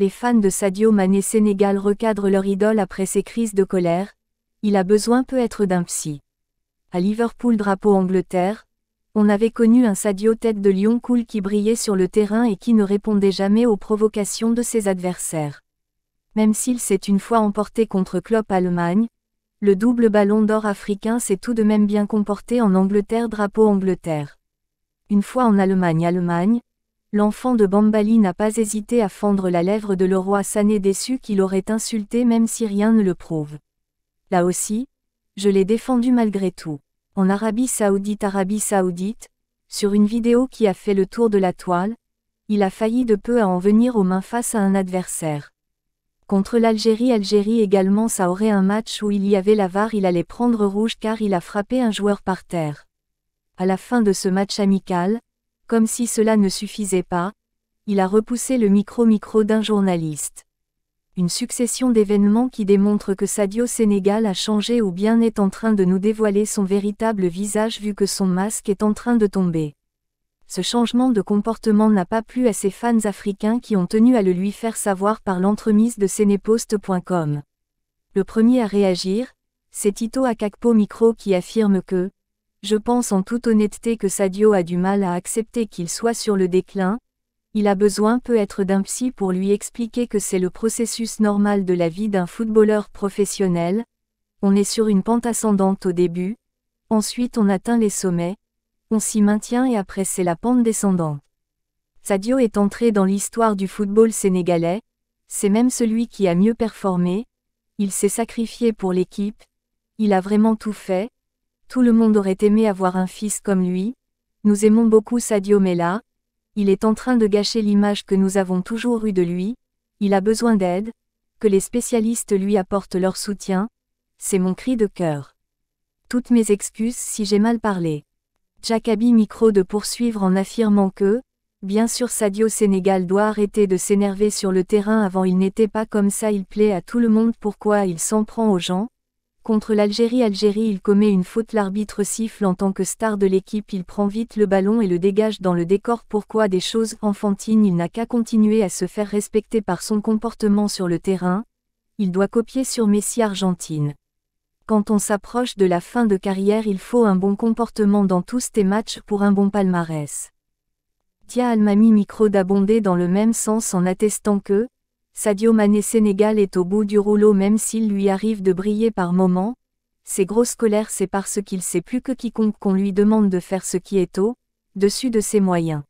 les fans de Sadio Mané Sénégal recadrent leur idole après ses crises de colère, il a besoin peut-être d'un psy. À Liverpool drapeau Angleterre, on avait connu un Sadio tête de lion cool qui brillait sur le terrain et qui ne répondait jamais aux provocations de ses adversaires. Même s'il s'est une fois emporté contre Klopp Allemagne, le double ballon d'or africain s'est tout de même bien comporté en Angleterre drapeau Angleterre. Une fois en Allemagne Allemagne, L'enfant de Bambali n'a pas hésité à fendre la lèvre de le roi Sané déçu qu'il aurait insulté même si rien ne le prouve. Là aussi, je l'ai défendu malgré tout. En Arabie Saoudite Arabie Saoudite, sur une vidéo qui a fait le tour de la toile, il a failli de peu à en venir aux mains face à un adversaire. Contre l'Algérie Algérie également ça aurait un match où il y avait l'avare il allait prendre rouge car il a frappé un joueur par terre. À la fin de ce match amical, comme si cela ne suffisait pas, il a repoussé le micro-micro d'un journaliste. Une succession d'événements qui démontrent que Sadio Sénégal a changé ou bien est en train de nous dévoiler son véritable visage vu que son masque est en train de tomber. Ce changement de comportement n'a pas plu à ses fans africains qui ont tenu à le lui faire savoir par l'entremise de Sénéposte.com. Le premier à réagir, c'est Tito Akakpo Micro qui affirme que je pense en toute honnêteté que Sadio a du mal à accepter qu'il soit sur le déclin, il a besoin peut-être d'un psy pour lui expliquer que c'est le processus normal de la vie d'un footballeur professionnel, on est sur une pente ascendante au début, ensuite on atteint les sommets, on s'y maintient et après c'est la pente descendante. Sadio est entré dans l'histoire du football sénégalais, c'est même celui qui a mieux performé, il s'est sacrifié pour l'équipe, il a vraiment tout fait, tout le monde aurait aimé avoir un fils comme lui. Nous aimons beaucoup Sadio Mela. Il est en train de gâcher l'image que nous avons toujours eue de lui. Il a besoin d'aide. Que les spécialistes lui apportent leur soutien. C'est mon cri de cœur. Toutes mes excuses si j'ai mal parlé. Jacabi Micro de poursuivre en affirmant que, bien sûr Sadio Sénégal doit arrêter de s'énerver sur le terrain avant il n'était pas comme ça il plaît à tout le monde pourquoi il s'en prend aux gens, Contre l'Algérie Algérie il commet une faute l'arbitre siffle en tant que star de l'équipe il prend vite le ballon et le dégage dans le décor pourquoi des choses enfantines il n'a qu'à continuer à se faire respecter par son comportement sur le terrain, il doit copier sur Messi Argentine. Quand on s'approche de la fin de carrière il faut un bon comportement dans tous tes matchs pour un bon palmarès. Tia Almami micro d'abonder dans le même sens en attestant que, Sadio Mané Sénégal est au bout du rouleau même s'il lui arrive de briller par moments. Ses grosses colères c'est parce qu'il sait plus que quiconque qu'on lui demande de faire ce qui est au, dessus de ses moyens.